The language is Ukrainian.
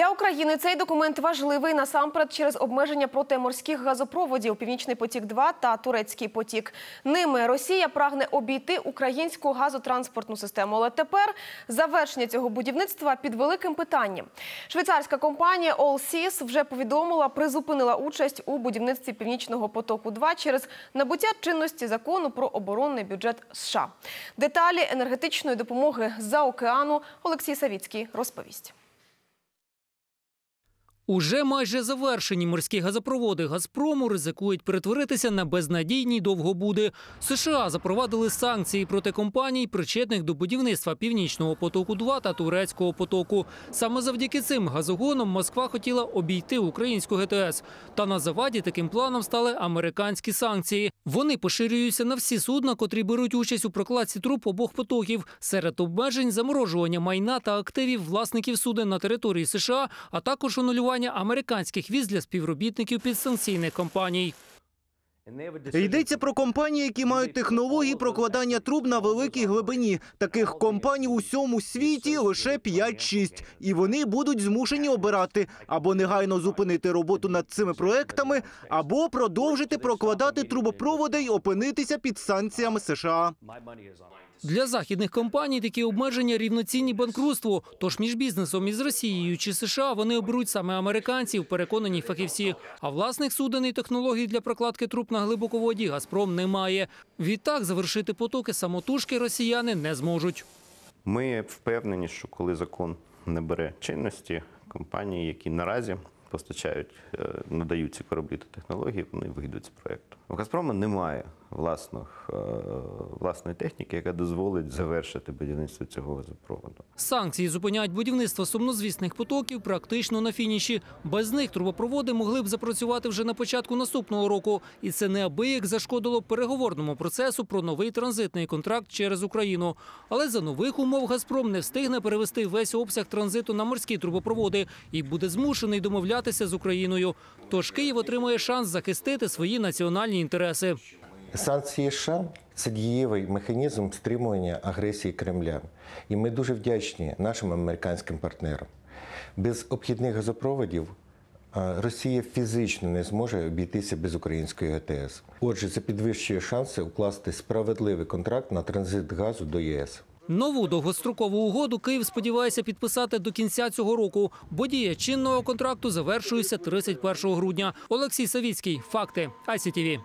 Для України цей документ важливий насамперед через обмеження проти морських газопроводів Північний потік 2 та Турецький потік. Ними Росія прагне обійти українську газотранспортну систему. Але тепер завершення цього будівництва під великим питанням. Швейцарська компанія «Олсіс» вже повідомила, призупинила участь у будівництві північного потоку. потоку-2» через набуття чинності закону про оборонний бюджет США. Деталі енергетичної допомоги за океану Олексій Савіцький розповість. Уже майже завершені морські газопроводи Газпрому ризикують перетворитися на безнадійні довгобуди. США запровадили санкції проти компаній, причетних до будівництва північного потоку, 2 та турецького потоку. Саме завдяки цим газогонам Москва хотіла обійти українську ГТС. Та на заваді таким планом стали американські санкції. Вони поширюються на всі судна, котрі беруть участь у прокладці труб обох потоків серед обмежень заморожування майна та активів власників суден на території США, а також анулювання формування американських віз для співробітників підстанційних компаній. Йдеться про компанії, які мають технології прокладання труб на великій глибині. Таких компаній у всьому світі лише 5-6. і вони будуть змушені обирати або негайно зупинити роботу над цими проектами, або продовжити прокладати трубопроводи й опинитися під санкціями США. Для західних компаній такі обмеження рівноцінні банкрутству. Тож між бізнесом із Росією чи США вони оберуть саме американців, переконані фахівці. А власних суден і технологій для прокладки труб на на глибоководі Газпром немає. Відтак завершити потоки самотужки росіяни не зможуть. Ми впевнені, що коли закон не бере чинності, компанії, які наразі постачають, е, надають ці кораблі та технології, вони вийдуть з проекту. У Газпрома немає власних, е, власної техніки, яка дозволить завершити будівництво цього газопроводу. Санкції зупиняють будівництво сумнозвісних потоків практично на фініші. Без них трубопроводи могли б запрацювати вже на початку наступного року, і це неабияк зашкодило переговорному процесу про новий транзитний контракт через Україну. Але за нових умов Газпром не встигне перевести весь обсяг транзиту на морські трубопроводи і буде змушений домовляти сперечатися з Україною. Тож Київ отримує шанс захистити свої національні інтереси. Санкції США – це дієвий механізм стримування агресії Кремля, і ми дуже вдячні нашим американським партнерам. Без обхідних газопроводів Росія фізично не зможе обійтися без української ГТС. Отже, це підвищує шанси укласти справедливий контракт на транзит газу до ЄС. Нову довгострокову угоду Київ сподівається підписати до кінця цього року, бо дія чинного контракту завершується 31 грудня. Олексій Савіцький, факти ICTV.